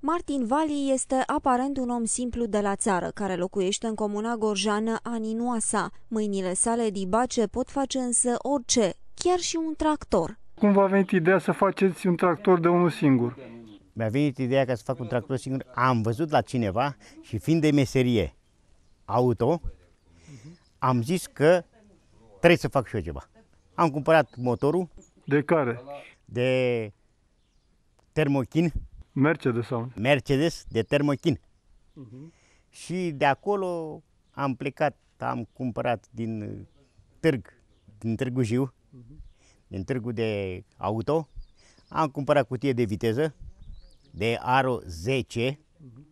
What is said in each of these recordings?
Martin Vali este aparent un om simplu de la țară, care locuiește în comuna gorjană Aninoasa. Mâinile sale dibace pot face însă orice, chiar și un tractor. Cum v-a venit ideea să faceți un tractor de unul singur? Mi-a venit ideea ca să fac un tractor singur. Am văzut la cineva și fiind de meserie auto, am zis că trebuie să fac și eu ceva. Am cumpărat motorul. De care? De termochin Mercedes sau? Mercedes de termochin. Uh-huh. Și de acolo am plecat, am cumpărat din uh, târg, din Târgu Jiu, uh-huh. din târgul de auto, am cumpărat cutie de viteză de Aro 10, uh-huh. Mhm.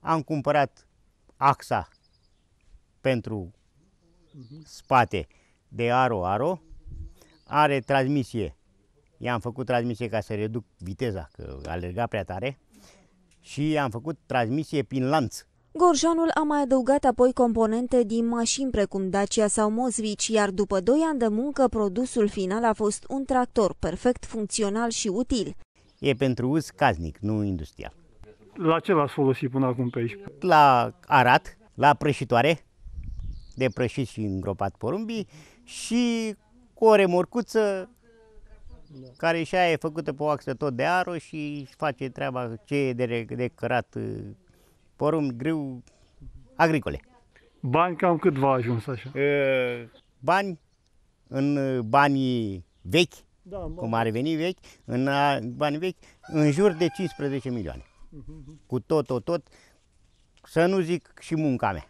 am cumpărat axa pentru uh-huh. spate de Aro Aro, are transmisie i-am făcut transmisie ca să reduc viteza, că alerga prea tare, și i-am făcut transmisie prin lanț. Gorjanul a mai adăugat apoi componente din mașini precum Dacia sau Mosvici, iar după 2 ani de muncă, produsul final a fost un tractor perfect funcțional și util. E pentru uz caznic, nu industrial. La ce l-ați folosit până acum pe aici? La arat, la prășitoare, de prășit și îngropat porumbii și cu o remorcuță da. care și aia e făcută pe o axă tot de aro și face treaba ce e de, de cărat uh, porumb, grâu, agricole. Bani cam cât v-a ajuns așa? Bani, în uh, banii vechi, da, bani. cum ar veni vechi, în uh, bani vechi, în jur de 15 milioane. Uh-huh. Cu tot, tot, tot, să nu zic și munca mea.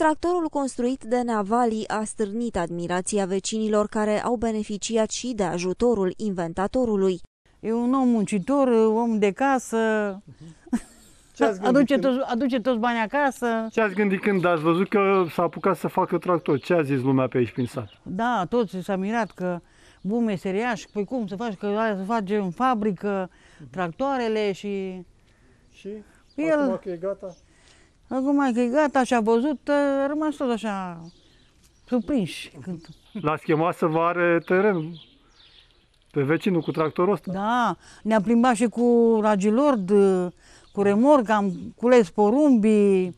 Tractorul construit de Navali a stârnit admirația vecinilor care au beneficiat și de ajutorul inventatorului. E un om muncitor, om de casă, aduce, când... toți, aduce toți banii acasă. Ce ați gândit când ați văzut că s-a apucat să facă tractor? Ce a zis lumea pe aici prin sat? Da, toți s-a mirat că bun meseriaș, păi cum să faci, că are să face în fabrică tractoarele și... Și? El... Acum că e gata? Acum că e gata și a văzut, a rămas tot așa surprinși. L-ați chemat să vă are teren pe vecinul cu tractorul ăsta. Da, ne a plimbat și cu ragilord, cu remorca, am cules porumbii.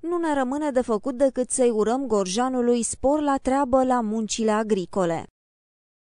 Nu ne rămâne de făcut decât să-i urăm Gorjanului spor la treabă la muncile agricole.